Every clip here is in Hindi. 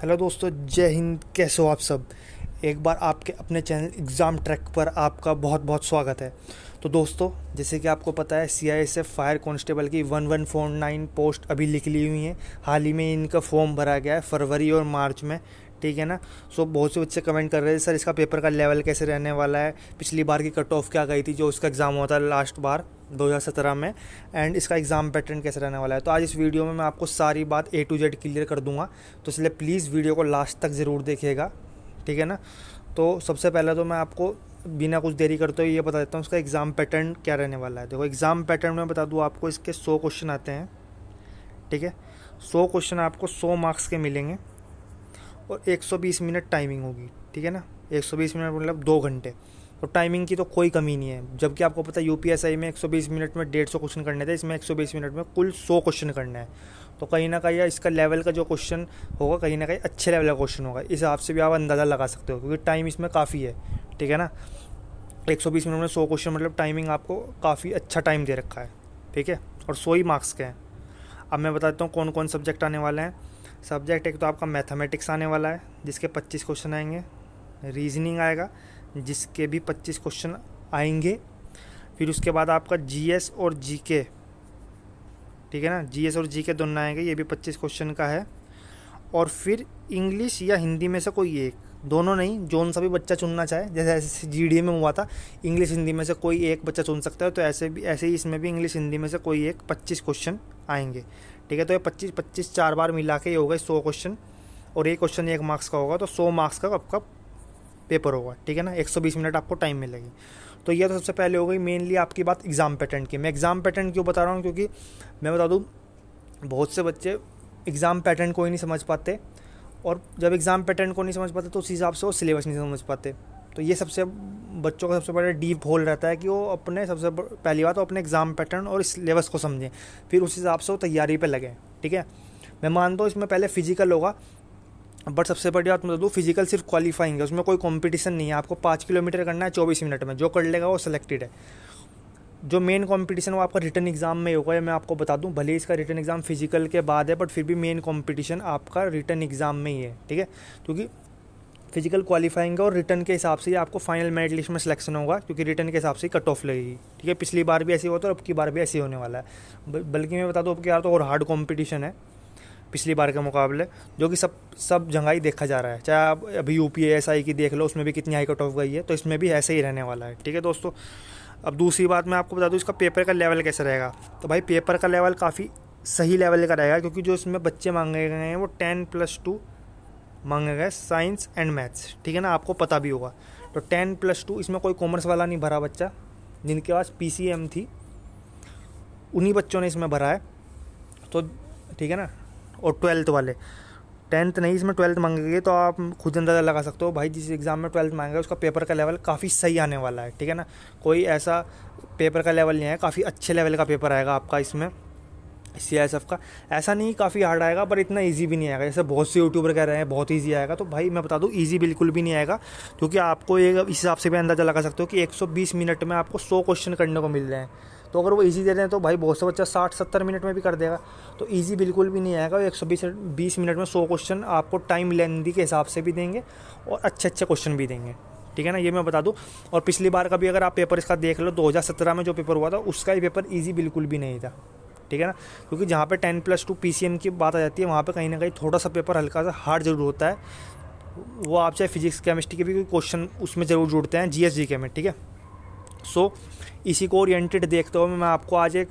हेलो दोस्तों जय हिंद कैसे हो आप सब एक बार आपके अपने चैनल एग्ज़ाम ट्रैक पर आपका बहुत बहुत स्वागत है तो दोस्तों जैसे कि आपको पता है C I S F fire constable की one one four nine post अभी लिख ली हुई है हाल ही में इनका फॉर्म भरा गया है फरवरी और मार्च में ठीक है ना सो बहुत से बच्चे कमेंट कर रहे थे सर इसका पेपर का लेवल कैसे रहने वाला है पिछली बार की कट ऑफ क्या गई थी जो उसका एग्ज़ाम होता है लास्ट बार 2017 में एंड इसका एग्ज़ाम पैटर्न कैसे रहने वाला है तो आज इस वीडियो में मैं आपको सारी बात ए टू जेड क्लियर कर दूंगा तो इसलिए प्लीज़ वीडियो को लास्ट तक ज़रूर देखिएगा ठीक है ना तो सबसे पहले तो मैं आपको बिना कुछ देरी करते हुए ये बता देता हूँ उसका एग्ज़ाम पैटर्न क्या रहने वाला है देखो एग्ज़ाम पैटर्न में बता दूँ आपको इसके सौ क्वेश्चन आते हैं ठीक है सौ क्वेश्चन आपको सौ मार्क्स के मिलेंगे और 120 मिनट टाइमिंग होगी ठीक है ना 120 मिनट मतलब दो घंटे और टाइमिंग की तो कोई कमी नहीं है जबकि आपको पता है यू में 120 मिनट में डेढ़ सौ क्वेश्चन करने थे इसमें 120 मिनट में कुल सौ क्वेश्चन करने हैं तो कहीं ना कहीं इसका लेवल का जो क्वेश्चन होगा कहीं ना कहीं अच्छे लेवल का क्वेश्चन होगा इस हिसाब से भी आप अंदाज़ा लगा सकते हो क्योंकि टाइम इसमें काफ़ी है ठीक है ना 120 मिनट में 100 क्वेश्चन मतलब टाइमिंग आपको काफ़ी अच्छा टाइम दे रखा है ठीक है और सौ ही मार्क्स के हैं अब मैं बताता हूँ कौन कौन सब्जेक्ट आने वाले हैं सब्जेक्ट एक तो आपका मैथमेटिक्स आने वाला है जिसके 25 क्वेश्चन आएंगे रीजनिंग आएगा जिसके भी 25 क्वेश्चन आएंगे फिर उसके बाद आपका जीएस और जीके ठीक है ना जीएस और जीके दोनों आएंगे ये भी 25 क्वेश्चन का है और फिर इंग्लिश या हिंदी में से कोई एक दोनों नहीं जोन सा भी बच्चा चुनना चाहे जैसे ऐसे जी में हुआ था इंग्लिश हिंदी में से कोई एक बच्चा चुन सकता है तो ऐसे भी ऐसे ही इसमें भी इंग्लिश हिंदी में से कोई एक पच्चीस क्वेश्चन आएंगे ठीक है तो ये पच्चीस पच्चीस चार बार मिला के ये हो गए सौ क्वेश्चन और एक क्वेश्चन एक मार्क्स का होगा तो सौ मार्क्स का आपका पेपर होगा ठीक है ना 120 मिनट आपको टाइम मिलेगी तो ये तो सबसे पहले हो गई मेनली आपकी बात एग्ज़ाम पैटर्न की मैं एग्ज़ाम पैटर्न क्यों बता रहा हूँ क्योंकि मैं बता दूँ बहुत से बच्चे एग्ज़ाम पैटर्न को ही नहीं समझ पाते और जब एग्ज़ाम पैटर्न को नहीं समझ पाते तो उस हिसाब से वो सिलेबस नहीं समझ पाते तो ये सबसे बच्चों का सबसे बड़ा डीप होल रहता है कि वो अपने सबसे पहली बात तो अपने एग्ज़ाम पैटर्न और सिलेबस को समझें फिर उस हिसाब से वो तैयारी पर लगें ठीक है मैं मानता हूँ इसमें पहले फिजिकल होगा बट सबसे बड़ी बात बता दूँ फिजिकल सिर्फ क्वालिफाइंग है उसमें कोई कंपटीशन नहीं है आपको पाँच किलोमीटर करना है चौबीस मिनट में जो कर लेगा वो सेलेक्टेड है जो मेन कंपटीशन वो आपका रिटर्न एग्ज़ाम में होगा मैं आपको बता दूं भले इसका रिटर्न एग्ज़ाम फिजिकल के बाद है बट फिर भी मेन कंपटीशन आपका रिटर्न एग्ज़ाम में ही है ठीक है क्योंकि फिजिकल क्वालिफाइंग और रिटर्न के हिसाब से आपको फाइनल मेरिट लिस्ट में सिलेक्शन होगा क्योंकि रिटर्न के हिसाब से कट ऑफ लगेगी ठीक है पिछली बार भी ऐसे हुआ था और अब की बार भी ऐसे होने वाला है बल्कि मैं बता दूँ अब की बार तो और हार्ड कॉम्पिटिशन है पिछली बार के मुकाबले जो कि सब सब जगह ही देखा जा रहा है चाहे आप अभी यू पी एस आई की देख लो उसमें भी कितनी हाई कट ऑफ गई है तो इसमें भी ऐसे ही रहने वाला है ठीक है दोस्तों अब दूसरी बात मैं आपको बता दूँ इसका पेपर का लेवल कैसे रहेगा तो भाई पेपर का लेवल काफ़ी सही लेवल का रहेगा क्योंकि जो इसमें बच्चे मांगे गए हैं वो टेन प्लस टू मांगा गया साइंस एंड मैथ्स ठीक है ना आपको पता भी होगा तो टेन प्लस टू इसमें कोई कॉमर्स वाला नहीं भरा बच्चा जिनके पास पी सी एम थी उन्हीं बच्चों ने इसमें भरा है तो ठीक है ना और ट्वेल्थ वाले टेंथ नहीं इसमें ट्वेल्थ मांगेंगे तो आप खुद अंदाज़ा लगा सकते हो भाई जिस एग्ज़ाम में ट्वेल्थ मांगेगा उसका पेपर का लेवल काफ़ी सही आने वाला है ठीक है ना कोई ऐसा पेपर का लेवल नहीं है काफ़ी अच्छे लेवल का पेपर आएगा आपका इसमें सी आई का ऐसा नहीं काफ़ी हार्ड आएगा पर इतना ईजी भी नहीं आएगा जैसे बहुत से यूट्यूबर कह रहे हैं बहुत ईजी आएगा तो भाई मैं बता दूँ ईजी बिल्कुल भी नहीं आएगा क्योंकि आपको ये इस हिसाब से भी अंदाज़ा लगा सकते हो कि 120 मिनट में आपको 100 क्वेश्चन करने को मिल रहे हैं तो अगर वो ईजी दे रहे हैं तो भाई बहुत सा बच्चा साठ सत्तर मिनट में भी कर देगा तो ईजी बिल्कुल भी नहीं आएगा एक सौ बीस मिनट में सौ क्वेश्चन आपको टाइम लेंदी के हिसाब से भी देंगे और अच्छे अच्छे क्वेश्चन भी देंगे ठीक है ना ये मैं बता दूँ और पिछली बार का भी अगर आप पेपर इसका देख लो 2017 में जो पेपर हुआ था उसका ही पेपर ईजी बिल्कुल भी नहीं था ठीक है ना क्योंकि जहाँ पे टेन प्लस टू पी की बात आ जाती है वहाँ पे कहीं ना कहीं थोड़ा सा पेपर हल्का सा हार्ड जरूर होता है वो आप चाहे फिजिक्स केमिस्ट्री के भी क्वेश्चन उसमें ज़रूर जुड़ते हैं जी के में ठीक है सो so, इसी को ओरिएंटेड देखते हुए मैं आपको आज एक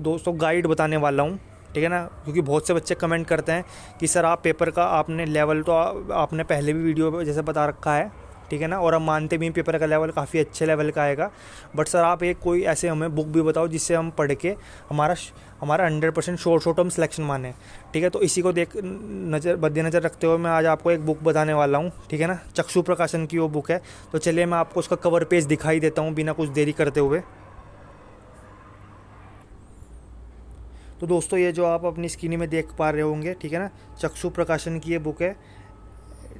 दोस्तों गाइड बताने वाला हूँ ठीक है ना क्योंकि बहुत से बच्चे कमेंट करते हैं कि सर आप पेपर का आपने लेवल तो आपने पहले भी वीडियो जैसे बता रखा है ठीक है ना और हम मानते भी हैं पेपर का लेवल काफ़ी अच्छे लेवल का आएगा बट सर आप एक कोई ऐसे हमें बुक भी बताओ जिससे हम पढ़ के हमारा हमारा हंड्रेड परसेंट शॉर्ट शॉर्ट हम सिलेक्शन माने ठीक है तो इसी को देख नज़र मद्देनज़र रखते हुए मैं आज आपको एक बुक बताने वाला हूँ ठीक है ना चक्षु प्रकाशन की वो बुक है तो चलिए मैं आपको उसका कवर पेज दिखाई देता हूँ बिना कुछ देरी करते हुए तो दोस्तों ये जो आप अपनी स्क्रीन में देख पा रहे होंगे ठीक है ना चक्षु प्रकाशन की ये बुक है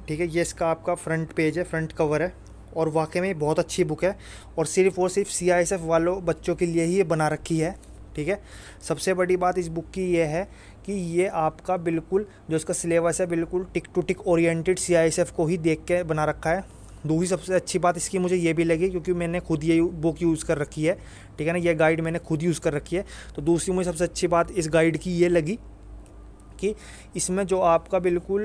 ठीक है ये इसका आपका फ्रंट पेज है फ्रंट कवर है और वाकई में बहुत अच्छी बुक है और सिर्फ और सिर्फ सी आई एस एफ वालों बच्चों के लिए ही ये बना रखी है ठीक है सबसे बड़ी बात इस बुक की ये है कि ये आपका बिल्कुल जो इसका सिलेबस है बिल्कुल tick to tick oriented C I S F को ही देख के बना रखा है दूसरी सबसे अच्छी बात इसकी मुझे ये भी लगी क्योंकि मैंने खुद ये बुक यूज़ कर रखी है ठीक है ना ये गाइड मैंने खुद यूज़ कर रखी है तो दूसरी मुझे सबसे अच्छी बात इस गाइड की ये लगी कि इसमें जो आपका बिल्कुल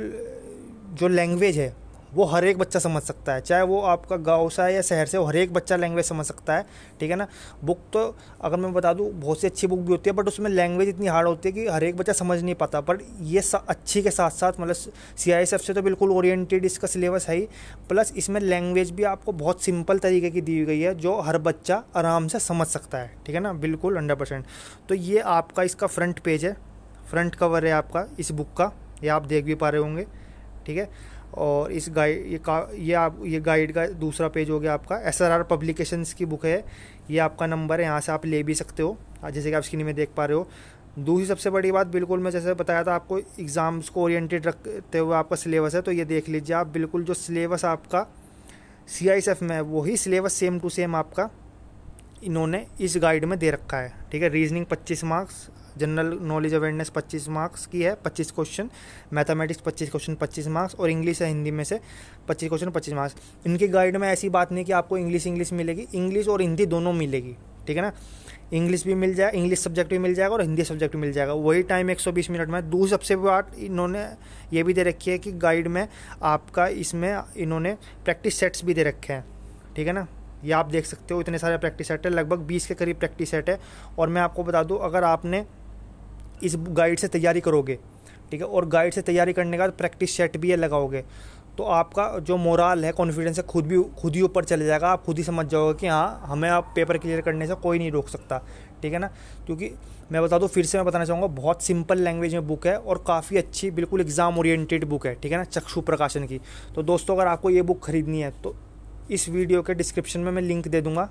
जो लैंग्वेज है वो हर एक बच्चा समझ सकता है चाहे वो आपका गांव से है या शहर से हर एक बच्चा लैंग्वेज समझ सकता है ठीक है ना बुक तो अगर मैं बता दूँ बहुत सी अच्छी बुक भी होती है बट उसमें लैंग्वेज इतनी हार्ड होती है कि हर एक बच्चा समझ नहीं पाता बट ये अच्छी के साथ साथ मतलब सी आई से तो बिल्कुल ओरिएंटेड इसका सिलेबस है ही प्लस इसमें लैंग्वेज भी आपको बहुत सिंपल तरीके की दी गई है जो हर बच्चा आराम से समझ सकता है ठीक है ना बिल्कुल हंड्रेड तो ये आपका इसका फ्रंट पेज है फ्रंट कवर है आपका इस बुक का ये आप देख भी पा रहे होंगे ठीक है और इस गाइड ये का ये आप ये गाइड का दूसरा पेज हो गया आपका एस आर आर पब्लिकेशंस की बुक है ये आपका नंबर है यहाँ से आप ले भी सकते हो जैसे कि आप स्क्रीन में देख पा रहे हो दूसरी सबसे बड़ी बात बिल्कुल मैं जैसे बताया था आपको एग्ज़ाम्स को ओरिएंटेड रखते हुए आपका सिलेबस है तो ये देख लीजिए आप बिल्कुल जो सिलेबस आपका सी में है वही सिलेबस सेम टू सेम आपका इन्होंने इस गाइड में दे रखा है ठीक है reasoning 25 marks general knowledge awareness 25 marks की है 25 क्वेश्चन मैथमेटिक्स 25 क्वेश्चन 25 मार्क्स और इंग्लिश है हिंदी में से 25 क्वेश्चन 25 मार्क्स इनके गाइड में ऐसी बात नहीं कि आपको इंग्लिश इंग्लिश मिलेगी इंग्लिश और हिंदी दोनों मिलेगी ठीक है ना इंग्लिश भी मिल जाए इंग्लिश सब्जेक्ट भी मिल जाएगा और हिंदी सब्जेक्ट भी मिल जाएगा वही टाइम 120 मिनट में दूसरी सबसे बात इन्होंने ये भी दे रखी है कि गाइड में आपका इसमें इन्होंने प्रैक्टिस सेट्स भी दे रखे हैं ठीक है ना ये आप देख सकते हो इतने सारे प्रैक्टिस सेट है लगभग बीस के करीब प्रैक्टिस सेट है और मैं आपको बता दूँ अगर आपने इस गाइड से तैयारी करोगे ठीक है और गाइड से तैयारी करने का प्रैक्टिस सेट भी है लगाओगे तो आपका जो मोराल है कॉन्फिडेंस है खुद भी खुद ही ऊपर चले जाएगा आप खुद ही समझ जाओगे कि हाँ हमें आप पेपर क्लियर करने से कोई नहीं रोक सकता ठीक है ना क्योंकि मैं बता दूँ फिर से मैं बताना चाहूँगा बहुत सिंपल लैंग्वेज में बुक है और काफ़ी अच्छी बिल्कुल एग्ज़ाम ओरिएंटेड बुक है ठीक है ना चक्षु प्रकाशन की तो दोस्तों अगर आपको ये बुक खरीदनी है तो इस वीडियो के डिस्क्रिप्शन में मैं लिंक दे दूँगा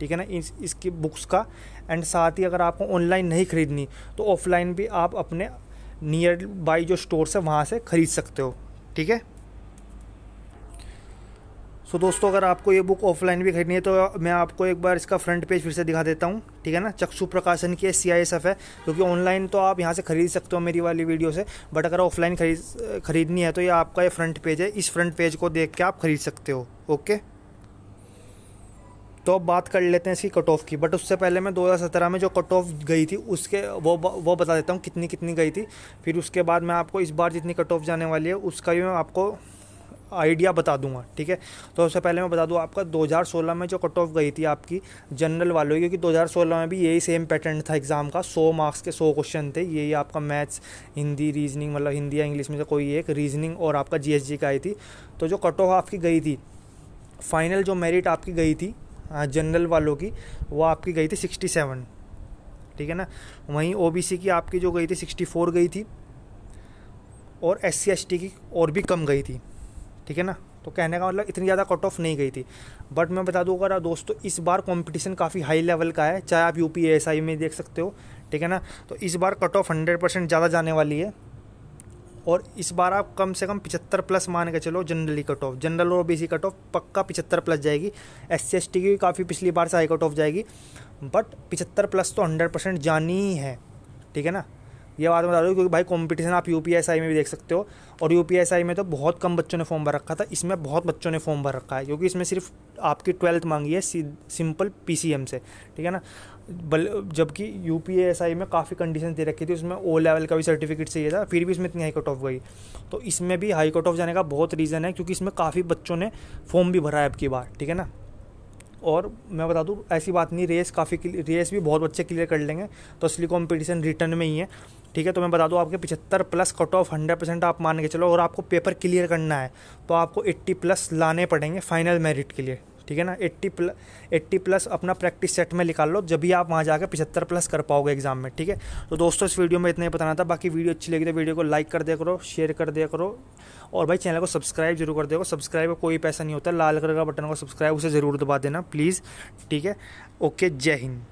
ठीक है ना इस इसकी बुक्स का एंड साथ ही अगर आपको ऑनलाइन नहीं ख़रीदनी तो ऑफलाइन भी आप अपने नियर बाई जो स्टोर से वहाँ से ख़रीद सकते हो ठीक है सो दोस्तों अगर आपको ये बुक ऑफलाइन भी खरीदनी है तो मैं आपको एक बार इसका फ्रंट पेज फिर से दिखा देता हूँ ठीक है ना चक्षु प्रकाशन की सी आई एस एफ है क्योंकि ऑनलाइन तो आप यहाँ से खरीद सकते हो मेरी वाली वीडियो से बट अगर ऑफलाइन खरीद खरीदनी है तो ये आपका ये फ्रंट पेज है इस फ्रंट पेज को देख के आप खरीद सकते हो ओके तो अब बात कर लेते हैं इसकी कट ऑफ की बट उससे पहले मैं 2017 में जो कट ऑफ गई थी उसके वो वो बता देता हूँ कितनी कितनी गई थी फिर उसके बाद मैं आपको इस बार जितनी कट ऑफ जाने वाली है उसका भी मैं आपको आइडिया बता दूंगा ठीक है तो उससे पहले मैं बता दूँ आपका 2016 में जो कट ऑफ गई थी आपकी जनरल वालों की क्योंकि 2016 में भी यही सेम पैटर्न था एग्ज़ाम का 100 मार्क्स के 100 क्वेश्चन थे यही आपका मैथ्स हिंदी रीजनिंग मतलब हिंदी या इंग्लिश में से कोई एक रीजनिंग और आपका जी का आई थी तो जो कट ऑफ आपकी गई थी फाइनल जो मेरिट आपकी गई थी जनरल हाँ, वालों की वो आपकी गई थी सिक्सटी सेवन ठीक है ना वहीं ओबीसी की आपकी जो गई थी सिक्सटी फोर गई थी और एस सी की और भी कम गई थी ठीक है ना तो कहने का मतलब इतनी ज़्यादा कट ऑफ नहीं गई थी बट मैं बता दूँ अगर दोस्तों इस बार कंपटीशन काफ़ी हाई लेवल का है चाहे आप यू पी में देख सकते हो ठीक है ना तो इस बार कट ऑफ हंड्रेड परसेंट ज़्यादा जाने वाली है और इस बार आप कम से कम पिछहत्तर प्लस मान के चलो जनरली कट ऑफ जनरल और ओबीसी कट ऑफ पक्का पिछहत्तर प्लस जाएगी एस सी एस टी की काफ़ी पिछली बार से हाई कट ऑफ जाएगी बट पिछहत्तर प्लस तो हंड्रेड परसेंट जानी ही है ठीक है ना ये बात बता दूँ क्योंकि भाई कंपटीशन आप यू में भी देख सकते हो और यू में तो बहुत कम बच्चों ने फॉर्म भर रखा था इसमें बहुत बच्चों ने फॉर्म भर रखा है क्योंकि इसमें सिर्फ आपकी ट्वेल्थ मांगी है सिंपल पी से ठीक है ना बल जबकि यू में काफ़ी कंडीशन दे रखी थी उसमें ओ लेवल का भी सर्टिफिकेट चाहिए था फिर भी इसमें इतनी हाई कट ऑफ गई तो इसमें भी हाई कट ऑफ जाने का बहुत रीज़न है क्योंकि इसमें काफ़ी बच्चों ने फॉर्म भी भरा है अब की बार ठीक है ना और मैं बता दूँ ऐसी बात नहीं रेस काफ़ी रेस भी बहुत बच्चे क्लियर कर लेंगे तो असली कॉम्पिटिशन रिटर्न में ही है ठीक है तो मैं बता दूँ आपके पिछहत्तर plus cut off hundred percent आप मान के चलो और आपको पेपर क्लियर करना है तो आपको एट्टी प्लस लाने पड़ेंगे फाइनल मेरिट के लिए ठीक है ना एट्टी प्लस एट्टी प्लस अपना प्रैक्टिस सेट में निकाल लो जब भी आप वहाँ जाकर पचहत्तर प्लस कर पाओगे एग्जाम में ठीक है तो दोस्तों इस वीडियो में इतना ही बताना था बाकी वीडियो अच्छी लगी तो वीडियो को लाइक कर दिया करो शेयर कर दिया करो और भाई चैनल को सब्सक्राइब जरूर कर देखो सब्सक्राइब का कोई पैसा नहीं होता लाल कलर का बटन को सब्सक्राइब उसे ज़रूर दबा देना प्लीज़ ठीक है ओके जय हिंद